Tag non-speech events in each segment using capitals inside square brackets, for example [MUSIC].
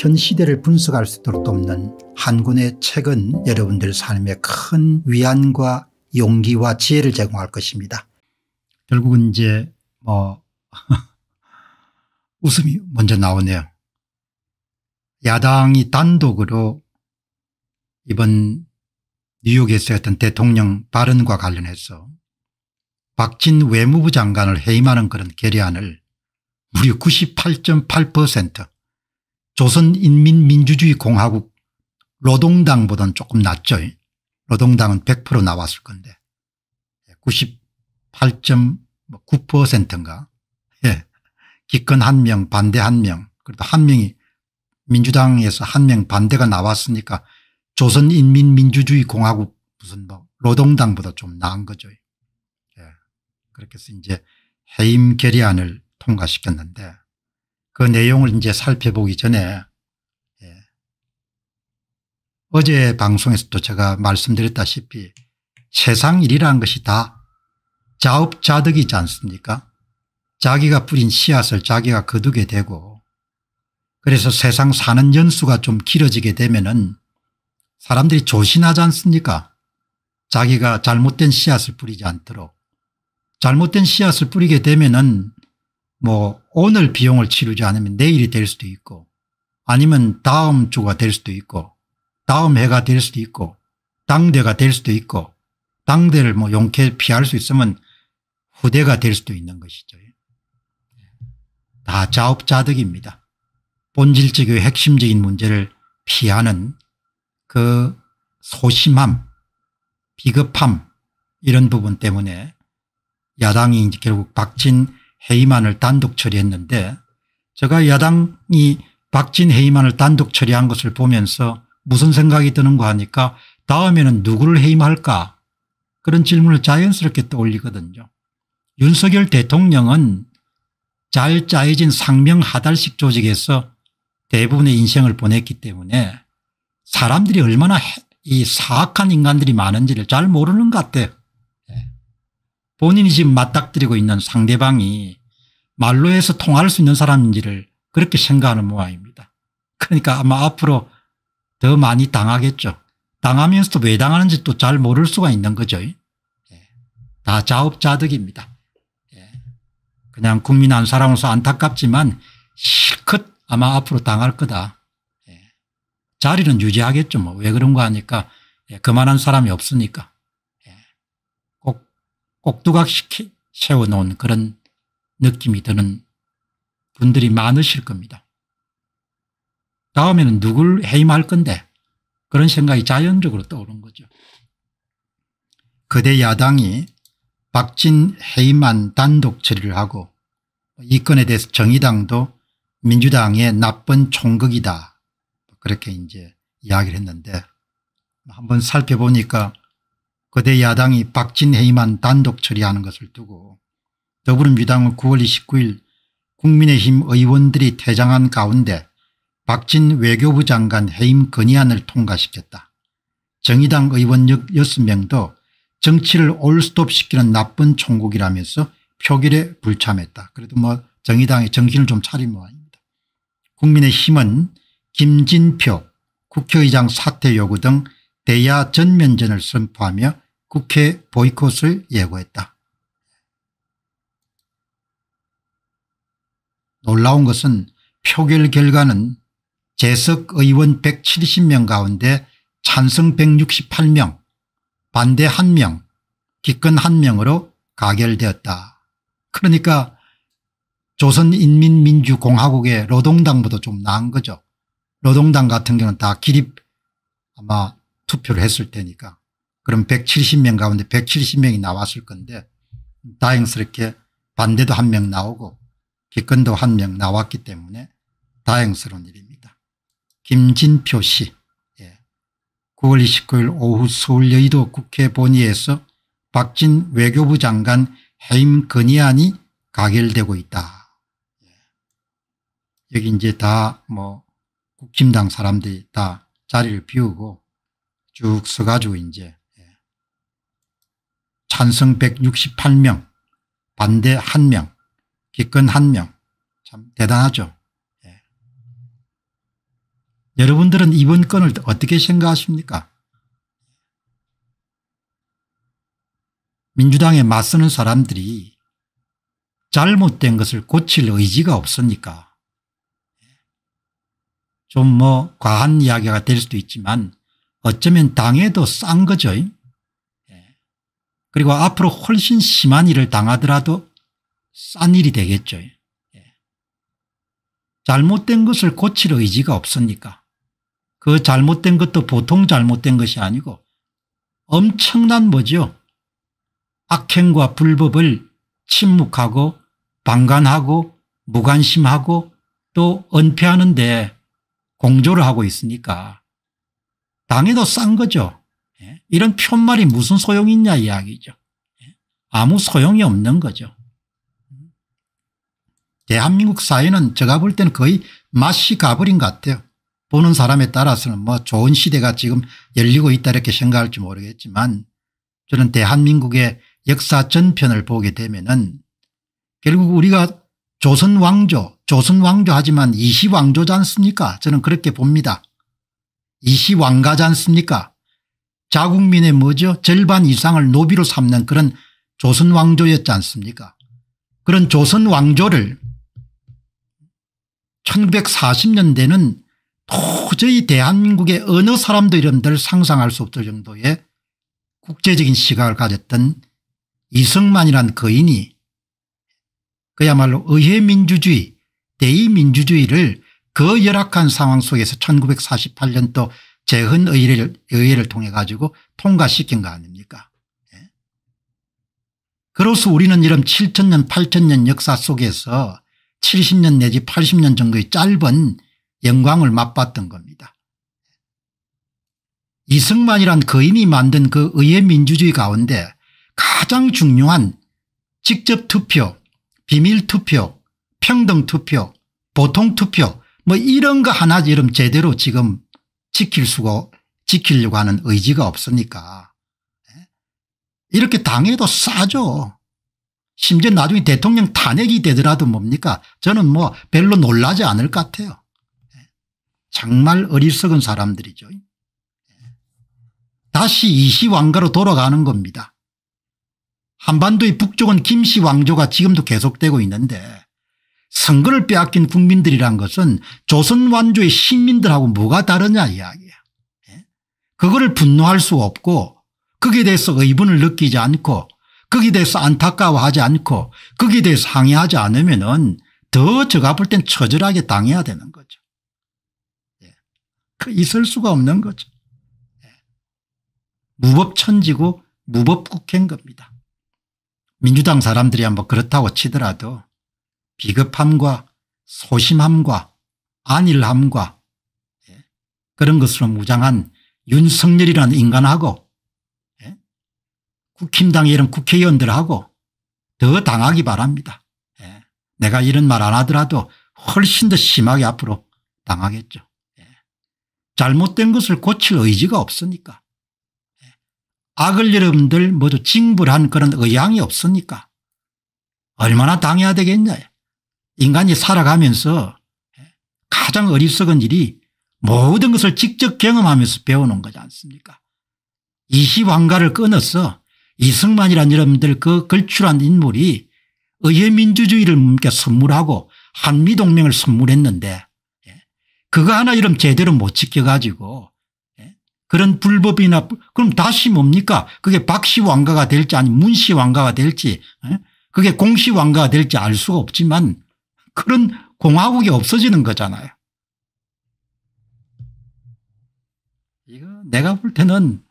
현 시대를 분석할 수 있도록 돕는 한 권의 책은 여러분들 삶에 큰 위안과 용기와 지혜를 제공할 것입니다. 결국은 이제 뭐 [LAUGHS] 웃음이 먼저 나오네요. 야당이 단독으로 이번 뉴욕에서 했던 대통령 발언과 관련해서 박진 외무부 장관을 해임하는 그런 결의안을 무려 98.8% 조선인민민주주의공화국 노동당보다는 조금 낮죠. 노동당은 100% 나왔을 건데 98.9%인가 예, 예. 기권 한명 반대 한명 그래도 한 명이 민주당에서 한 명 반대가 나왔으니까 조선인민민주주의공화국 무슨 뭐 노동당보다 좀 나은 거죠. 예. 그렇게 해서 이제 해임 결의안을 통과시켰는데 그 내용을 이제 살펴보기 전에 예. 어제 방송에서도 제가 말씀드렸다시피 세상 일이라는 것이 다 자업자득이지 않습니까 자기가 뿌린 씨앗을 자기가 거두게 되고 그래서 세상 사는 연수가 좀 길어지게 되면 은 사람들이 조신하지 않습니까 자기가 잘못된 씨앗을 뿌리지 않도록 잘못된 씨앗을 뿌리게 되면 은뭐 오늘 비용을 치르지 않으면 내일이 될 수도 있고 아니면 다음 주가 될 수도 있고 다음 해가 될 수도 있고 당대가 될 수도 있고 당대를 뭐 용케 피할 수 있으면 후대가 될 수도 있는 것이죠. 다 자업자득입니다. 본질적이고 핵심적인 문제를 피하는 그 소심함 비급함 이런 부분 때문에 야당이 이제 결국 박진 헤이만을 단독 처리했는데 제가 야당이 박진 헤이만을 단독 처리한 것을 보면서 무슨 생각이 드는가 하니까 다음에는 누구를 해임할까 그런 질문을 자연스럽게 떠올리거든요. 윤석열 대통령은 잘 짜여진 상명 하달식 조직에서 대부분의 인생을 보냈기 때문에 사람들이 얼마나 이 사악한 인간들이 많은지를 잘 모르는 것 같아요. 본인이 지금 맞닥뜨리고 있는 상대방이 말로 해서 통할 수 있는 사람인지를 그렇게 생각하는 모양입니다. 그러니까 아마 앞으로 더 많이 당하겠죠. 당하면서도 왜 당하는지 또 잘 모를 수가 있는 거죠. 예. 다 자업자득입니다. 예. 그냥 국민 한 사람으로서 안타깝지만 실컷 아마 앞으로 당할 거다. 예. 자리는 유지하겠죠. 뭐 왜 그런 거 하니까 그만한 사람이 없으니까. 꼭두각시키 세워놓은 그런 느낌이 드는 분들이 많으실 겁니다. 다음에는 누굴 해임할 건데 그런 생각이 자연적으로 떠오른 거죠. 그대 야당이 박진 해임안 단독 처리를 하고 이 건에 대해서 정의당도 민주당의 나쁜 총극이다 그렇게 이제 이야기를 했는데 한번 살펴보니까 거대 야당이 박진해임만 단독 처리하는 것을 두고 더불어민주당은 9월 29일 국민의힘 의원들이 퇴장한 가운데 박진 외교부 장관 해임 건의안을 통과시켰다. 정의당 의원 6명도 정치를 올스톱시키는 나쁜 총국이라면서 표결에 불참했다. 그래도 뭐 정의당의 정신을 좀 차린 모양입니다. 국민의힘은 김진표 국회의장 사퇴 요구 등 대야 전면전을 선포하며 국회 보이콧을 예고했다. 놀라운 것은 표결 결과는 재석 의원 170명 가운데 찬성 168명, 반대 1명, 기권 1명으로 가결되었다. 그러니까 조선인민민주공화국의 노동당보다 좀 나은 거죠. 노동당 같은 경우는 다 기립 아마 투표를 했을 테니까 그럼 170명 가운데 170명이 나왔을 건데 다행스럽게 반대도 한 명 나오고 기권도 한 명 나왔기 때문에 다행스러운 일입니다. 김진표 씨 9월 예. 29일 오후 서울 여의도 국회 본의에서 박진 외교부 장관 해임 건의안이 가결되고 있다. 예. 여기 이제 다 뭐 국힘당 사람들이 다 자리를 비우고 쭉써가지고 이제 예. 찬성 168명 반대 1명 기권 1명 참 대단하죠. 예. 여러분들은 이번 건을 어떻게 생각하십니까 민주당에 맞서는 사람들이 잘못된 것을 고칠 의지가 없으니까 예. 좀뭐 과한 이야기가 될 수도 있지만 어쩌면 당해도 싼 거죠. 예. 그리고 앞으로 훨씬 심한 일을 당하더라도 싼 일이 되겠죠. 예. 잘못된 것을 고칠 의지가 없으니까 그 잘못된 것도 보통 잘못된 것이 아니고 엄청난 뭐죠. 악행과 불법을 침묵하고 방관하고 무관심하고 또 은폐하는 데 공조를 하고 있으니까 당해도 싼 거죠. 예? 이런 푯말이 무슨 소용이 있냐 이야기죠. 예? 아무 소용이 없는 거죠. 대한민국 사회는 제가 볼 때는 거의 맛이 가버린 것 같아요. 보는 사람에 따라서는 뭐 좋은 시대가 지금 열리고 있다 이렇게 생각할지 모르겠지만 저는 대한민국의 역사 전편을 보게 되면 은 결국 우리가 조선왕조 조선왕조 하지만 이시왕조지 않습니까 저는 그렇게 봅니다. 이시 왕가지 않습니까 자국민의 뭐죠 절반 이상을 노비로 삼는 그런 조선 왕조였지 않습니까 그런 조선 왕조를 1940년대는 도저히 대한민국의 어느 사람도 이름들 상상할 수 없을 정도의 국제적인 시각을 가졌던 이승만이란 거인이 그야말로 의회민주주의 대의민주주의를 그 열악한 상황 속에서 1948년도 재헌의회를 의회를 통해 가지고 통과시킨 거 아닙니까 예. 그로서 우리는 이런 7천년 8천년 역사 속에서 70년 내지 80년 정도의 짧은 영광을 맛봤던 겁니다. 이승만이란 거인이 그 만든 그 의회 민주주의 가운데 가장 중요한 직접 투표, 비밀 투표, 평등 투표, 보통 투표 뭐 이런 거 하나 지금 제대로 지금 지킬 수가 지키려고 하는 의지가 없으니까 예? 이렇게 당해도 싸죠. 심지어 나중에 대통령 탄핵이 되더라도 뭡니까 저는 뭐 별로 놀라지 않을 것 같아요. 예? 정말 어리석은 사람들이죠. 예? 다시 이시 왕가로 돌아가는 겁니다. 한반도의 북쪽은 김씨 왕조가 지금도 계속되고 있는데 선거를 빼앗긴 국민들이란 것은 조선 완조의 시민들하고 뭐가 다르냐 이야기야. 예? 그거를 분노할 수 없고 거기에 대해서 의분을 느끼지 않고 거기에 대해서 안타까워하지 않고 거기에 대해서 항의하지 않으면 은더 저가 볼 땐 처절하게 당해야 되는 거죠. 예. 그 있을 수가 없는 거죠. 예. 무법천지고 무법국행 겁니다. 민주당 사람들이 한번 그렇다고 치더라도 비겁함과 소심함과 안일함과 예, 그런 것으로 무장한 윤석열이라는 인간하고 예, 국힘당의 이런 국회의원들하고 더 당하기 바랍니다. 예, 내가 이런 말 안 하더라도 훨씬 더 심하게 앞으로 당하겠죠. 잘못된 것을 고칠 의지가 없으니까. 악을 여러분들 모두 징불한 그런 의향이 없으니까 얼마나 당해야 되겠냐. 인간이 살아가면서 가장 어리석은 일이 모든 것을 직접 경험하면서 배우는 거지 않습니까 이시왕가를 끊어서 이승만이란 여러분들 그 걸출한 인물이 의회민주주의를 선물하고 한미동맹을 선물했는데 예, 그거 하나 이름 제대로 못 지켜가지고 예, 그런 불법이나 그럼 다시 뭡니까 그게 박씨 왕가가 될지 아니 문씨 왕가가 될지 예, 그게 공씨 왕가가 될지 알 수가 없지만 그런 공화국이 없어지는 거잖아요. 이거 내가 볼 때는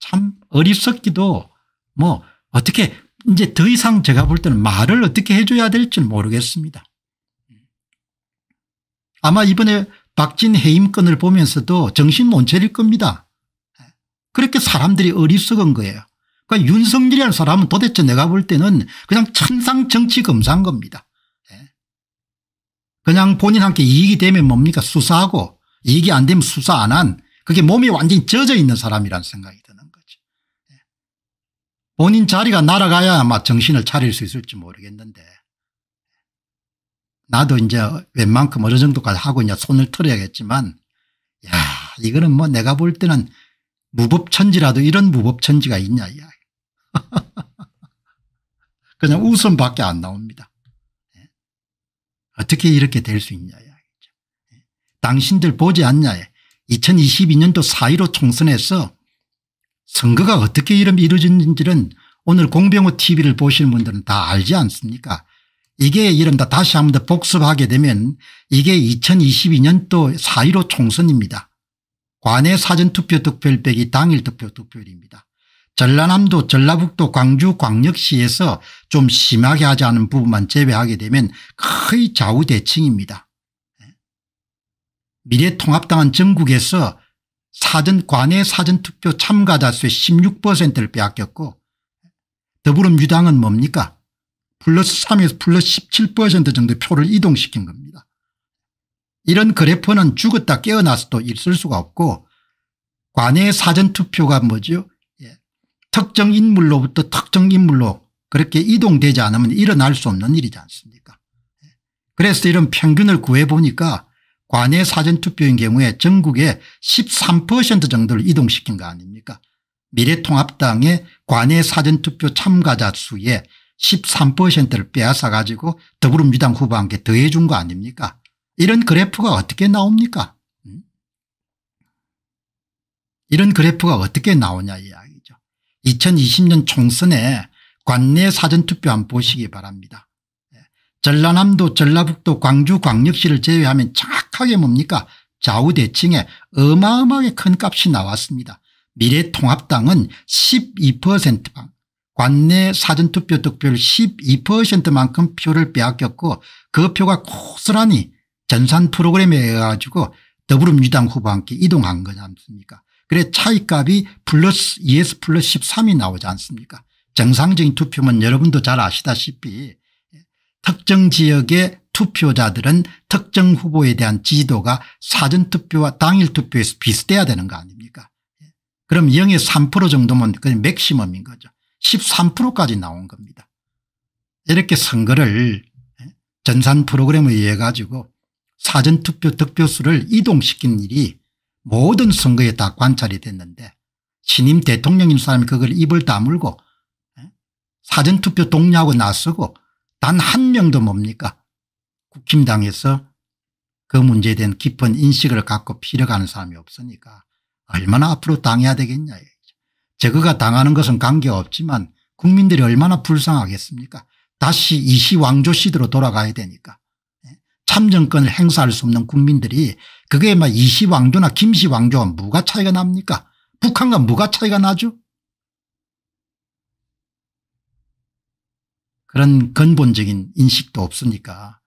참 어립석기도 뭐 어떻게 이제 더 이상 제가 볼 때는 말을 어떻게 해줘야 될지 모르겠습니다. 아마 이번에 박진 해임 건을 보면서도 정신 못 차릴 겁니다. 그렇게 사람들이 어리석은 거예요. 그러니까 윤석열이라는 사람은 도대체 내가 볼 때는 그냥 천상 정치 검사인 겁니다. 그냥 본인한테 이익이 되면 뭡니까 수사하고 이익이 안 되면 수사 안 한 그게 몸이 완전히 젖어 있는 사람이란 생각이 드는 거죠. 예. 본인 자리가 날아가야 아마 정신을 차릴 수 있을지 모르겠는데 나도 이제 웬만큼 어느 정도까지 하고 이제 손을 털어야겠지만 야 이거는 뭐 내가 볼 때는 무법천지라도 이런 무법천지가 있냐 이야 [LAUGHS] 그냥 웃음밖에 안 나옵니다. 어떻게 이렇게 될 수 있냐. 당신들 보지 않냐. 2022년도 4.15 총선에서 선거가 어떻게 이루어진지는 오늘 공병호 tv를 보시는 분들은 다 알지 않습니까 이게 이른다 다시 한 번 더 복습하게 되면 이게 2022년도 4.15 총선입니다. 관외 사전투표 득표율 빼기 당일 득표 득표율입니다. 전라남도 전라북도 광주 광역시에서 좀 심하게 하지 않은 부분만 제외하게 되면 거의 좌우대칭입니다. 예? 미래통합당은 전국에서 사전 관외 사전투표 참가자 수의 16%를 빼앗겼고 더불어민주당은 뭡니까 플러스 3에서 플러스 17% 정도 표를 이동시킨 겁니다. 이런 그래프는 죽었다 깨어나서도 있을 수가 없고 관외 사전투표가 뭐죠 특정 인물로부터 특정 인물로 그렇게 이동되지 않으면 일어날 수 없는 일이지 않습니까 예. 그래서 이런 평균을 구해보니까 관내 사전투표인 경우에 전국에 13% 정도를 이동시킨 거 아닙니까 미래통합당의 관내 사전투표 참가자 수에 13%를 빼앗아 가지고 더불어민주당 후보한테 더해준 거 아닙니까 이런 그래프가 어떻게 나옵니까 음? 이런 그래프가 어떻게 나오냐 이야 2020년 총선에 관내 사전투표 안 보시기 바랍니다. 예. 전라남도 전라북도 광주 광역시를 제외하면 정확하게 뭡니까 좌우대칭에 어마어마하게 큰 값이 나왔습니다. 미래통합당은 12%방 관내 사전투표 득표율 12%만큼 표를 빼앗겼고 그 표가 고스란히 전산 프로그램에 의해 가지고 더불어민주당 후보와 함께 이동한 거지 않습니까 그래 차이값이 플러스 ES 플러스 13이 나오지 않습니까 정상적인 투표면 여러분도 잘 아시다시피 특정 지역의 투표자들은 특정 후보에 대한 지지도가 사전투표와 당일투표에서 비슷해야 되는 거 아닙니까 그럼 0에 3% 정도면 그 맥시멈인 거죠 13%까지 나온 겁니다 이렇게 선거를 예, 전산 프로그램에 의해 가지고 사전투표 득표수를 이동시킨 일이 모든 선거에 다 관찰이 됐는데 신임 대통령인 사람이 그걸 입을 다물고 예? 사전투표 동의하고 나서고 단 한 명도 뭡니까 국힘당에서 그 문제에 대한 깊은 인식을 갖고 필요가는 사람이 없으니까 얼마나 앞으로 당해야 되겠냐 저거가 당하는 것은 관계없지만 국민들이 얼마나 불쌍하겠습니까 다시 이시왕조 시대로 돌아가야 되니까 참정권을 행사할 수 없는 국민들이 그게 막 이시 왕조나 김시 왕조와 뭐가 차이가 납니까? 북한과 뭐가 차이가 나죠? 그런 근본적인 인식도 없으니까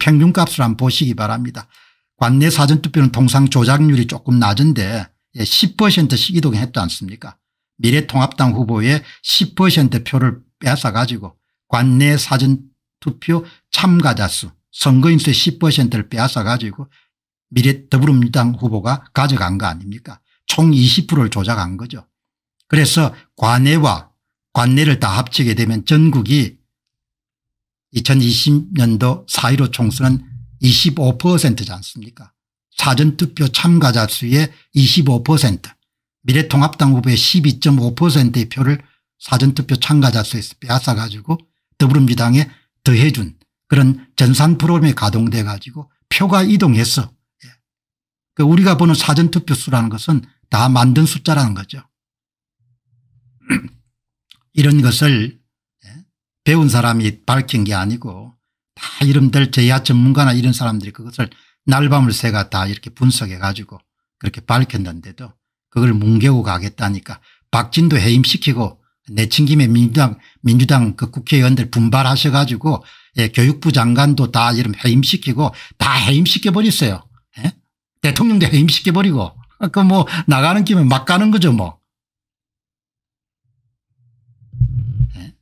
평균값을 한번 보시기 바랍니다. 관내 사전투표는 통상 조작률이 조금 낮은데 10%씩 예, 이동했지 않습니까 미래통합당 후보의 10% 표를 뺏어가지고 관내 사전투표 참가자 수 선거인수의 10%를 빼앗아가지고 미래 더불어민주당 후보가 가져간 거 아닙니까 총 20%를 조작한 거죠. 그래서 관내와 관내를 다 합치게 되면 전국이 2020년도 4.15 총선은 25%지 않습니까 사전투표 참가자 수의 25% 미래통합당 후보의 12.5%의 표를 사전투표 참가자 수에서 빼앗아가지고 더불어민주당에 더해준 그런 전산 프로그램이 가동돼 가지고 표가 이동해서 예. 그 우리가 보는 사전투표 수라는 것은 다 만든 숫자라는 거죠. [CLEARS THROAT] 이런 것을 예, 배운 사람이 밝힌 게 아니고 다 이름들 제야 전문가나 이런 사람들이 그것을 날밤을 새가 다 이렇게 분석해 가지고 그렇게 밝혔는데도 그걸 뭉개고 가겠다니까 박진도 해임시키고 내친김에 민주당, 민주당 그 국회의원들 분발하셔가지고 예, 교육부 장관도 다 이름 해임시키고 다 해임시켜버렸어요. 예? 대통령도 해임시켜버리고 그 뭐 나가는 김에 막 가는 거죠 뭐. 예?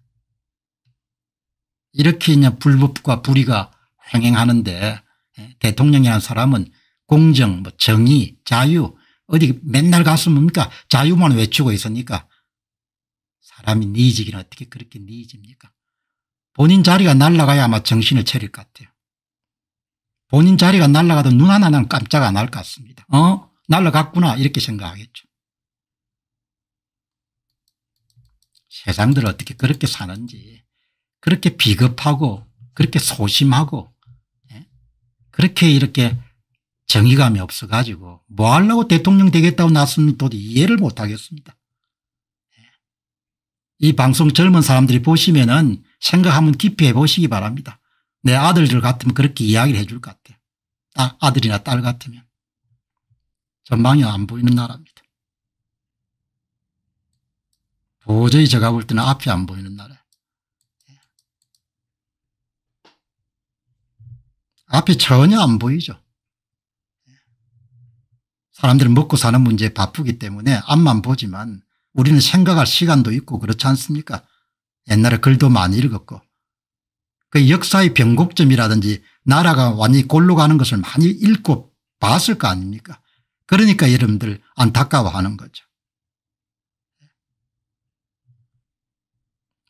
이렇게 그냥 불법과 불의가 행행하는데 예, 대통령이라는 사람은 공정, 뭐 정의, 자유 어디 맨날 가서 뭡니까 자유만 외치고 있으니까 사람이 니이지긴 네 어떻게 그렇게 니이집니까? 네 본인 자리가 날아가야 아마 정신을 차릴 것 같아요. 본인 자리가 날아가도 눈 하나는 깜짝 안 할 것 같습니다. 어? 날아갔구나 이렇게 생각하겠죠. 세상들 어떻게 그렇게 사는지 그렇게 비겁하고 그렇게 소심하고 예? 그렇게 이렇게 정의감이 없어가지고 뭐 하려고 대통령 되겠다고 나서는 도저히 이해를 못하겠습니다. 이 방송 젊은 사람들이 보시면은 생각 한번 깊이 해보시기 바랍니다. 내 아들들 같으면 그렇게 이야기를 해줄 것 같아요. 아, 아들이나 딸 같으면. 전망이 안 보이는 나라입니다. 도저히 제가 볼 때는 앞이 안 보이는 나라. 앞이 전혀 안 보이죠. 사람들은 먹고 사는 문제에 바쁘기 때문에 앞만 보지만 우리는 생각할 시간도 있고 그렇지 않습니까 옛날에 글도 많이 읽었고 그 역사의 변곡점이라든지 나라가 완전히 골로 가는 것을 많이 읽고 봤을 거 아닙니까 그러니까 여러분들 안타까워하는 거죠.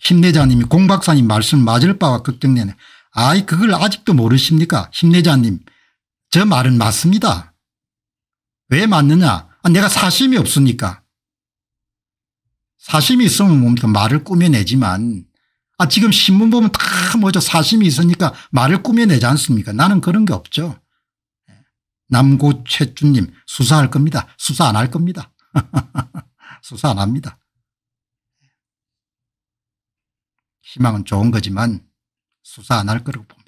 힘내자님이 공 박사님 말씀 맞을 바와 걱정되네. 아이 그걸 아직도 모르십니까 힘내자님 저 말은 맞습니다. 왜 맞느냐 아, 내가 사심이 없으니까 사심이 있으면 뭡니까 말을 꾸며내지만 아 지금 신문 보면 다 뭐죠 사심이 있으니까 말을 꾸며내지 않습니까 나는 그런 게 없죠. 예. 남고최주님 수사할 겁니다. 수사 안 할 겁니다. [LAUGHS] 수사 안 합니다. 희망은 좋은 거지만 수사 안 할 거라고 봅니다.